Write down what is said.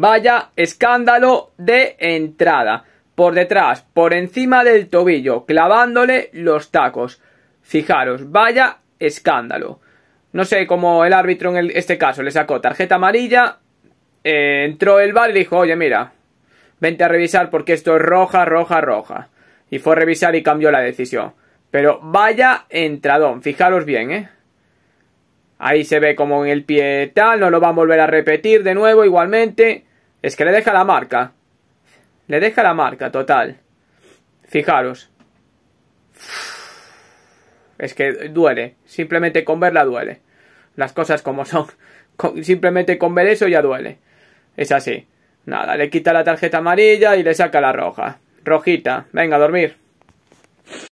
Vaya escándalo de entrada. Por detrás, por encima del tobillo, clavándole los tacos. Fijaros, vaya escándalo. No sé cómo el árbitro en este caso le sacó tarjeta amarilla. Eh, entró el bar y dijo, oye, mira, vente a revisar porque esto es roja, roja, roja. Y fue a revisar y cambió la decisión. Pero vaya entradón, fijaros bien, ¿eh? Ahí se ve como en el pie tal, no lo va a volver a repetir de nuevo igualmente. Es que le deja la marca. Le deja la marca, total. Fijaros. Es que duele. Simplemente con verla duele. Las cosas como son. Simplemente con ver eso ya duele. Es así. Nada, le quita la tarjeta amarilla y le saca la roja. Rojita, venga a dormir.